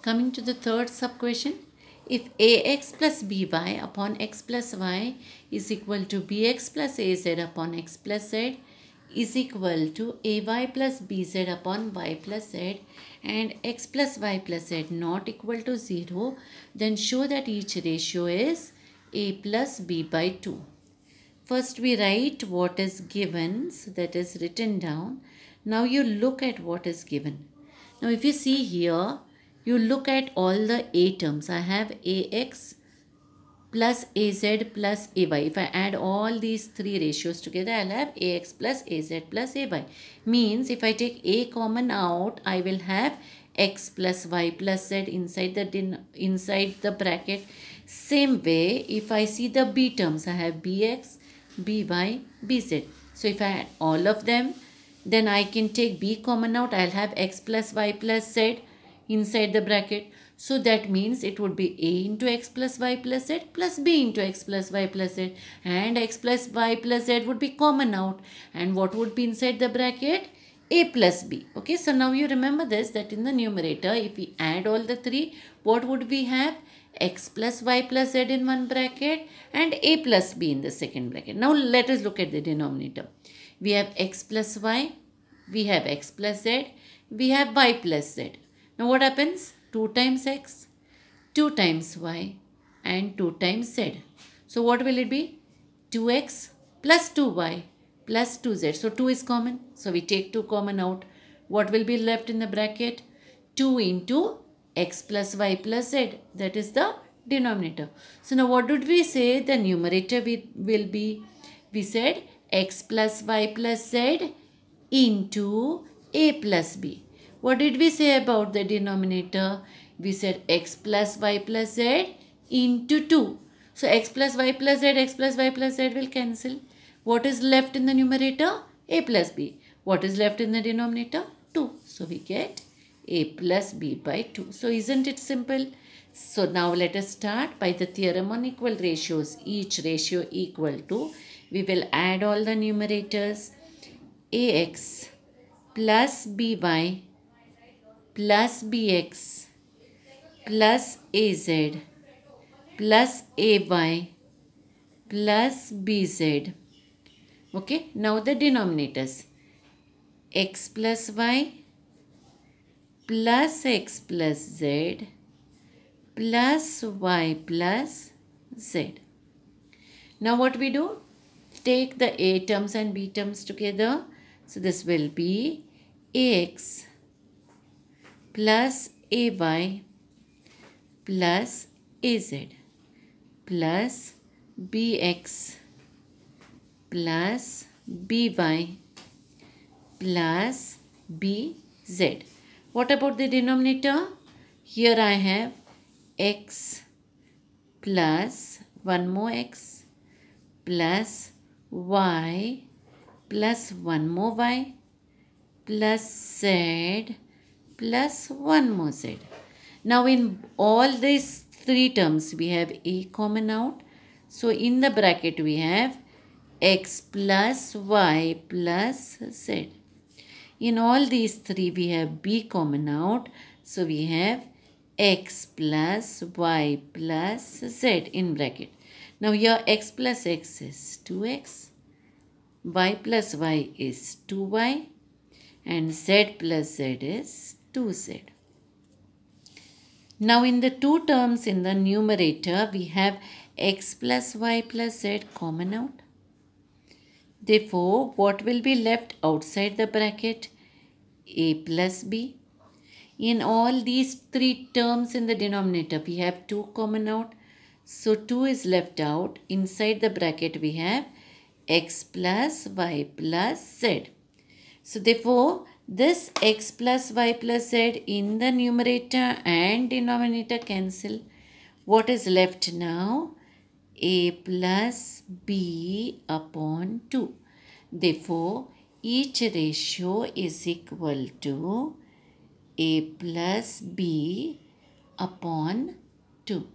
Coming to the third sub-question, if ax plus by upon x plus y is equal to bx plus az upon x plus z is equal to ay plus bz upon y plus z and x plus y plus z not equal to 0, then show that each ratio is a plus b by 2. First we write what is given, so that is written down. Now you look at what is given. Now if you see here, you look at all the a terms. I have ax plus az plus ay. If I add all these three ratios together, I'll have ax plus az plus ay. Means if I take a common out, I will have x plus y plus z inside the, inside the bracket. Same way, if I see the b terms, I have bx, by bz. So if I add all of them, then I can take b common out. I'll have x plus y plus z inside the bracket. So that means it would be a into x plus y plus z plus b into x plus y plus z. And x plus y plus z would be common out. And what would be inside the bracket? a plus b. Okay, so now you remember this that in the numerator if we add all the three, what would we have? x plus y plus z in one bracket and a plus b in the second bracket. Now let us look at the denominator. We have x plus y, we have x plus z, we have y plus z. Now what happens? 2 times x, 2 times y and 2 times z. So what will it be? 2x plus 2y plus 2z. So 2 is common. So we take 2 common out. What will be left in the bracket? 2 into x plus y plus z. That is the denominator. So now what did we say the numerator will be? We said x plus y plus z into a plus b. What did we say about the denominator? We said x plus y plus z into 2. So x plus y plus z, x plus y plus z will cancel. What is left in the numerator? a plus b. What is left in the denominator? 2. So we get a plus b by 2. So isn't it simple? So now let us start by the theorem on equal ratios. Each ratio equal to, we will add all the numerators ax plus by plus bx plus az plus ay plus bz. Okay, now the denominators x plus y plus x plus z plus y plus z. Now what we do? Take the a terms and b terms together. So this will be ax plus ay plus az plus bx plus by plus bz. What about the denominator? Here I have x plus 1 more x plus y plus 1 more y plus z plus 1 more z. Now in all these three terms we have a common out. So in the bracket we have x plus y plus z. In all these three we have b common out. So we have x plus y plus z in bracket. Now here x plus x is 2x, y plus y is 2y and z plus z is 2z. Now in the two terms in the numerator, we have x plus y plus z common out. Therefore, what will be left outside the bracket? a plus b. In all these three terms in the denominator, we have 2 common out. So 2 is left out. Inside the bracket, we have x plus y plus z. So therefore, this x plus y plus z in the numerator and denominator cancel. What is left now? a plus b upon 2. Therefore, each ratio is equal to a plus b upon 2.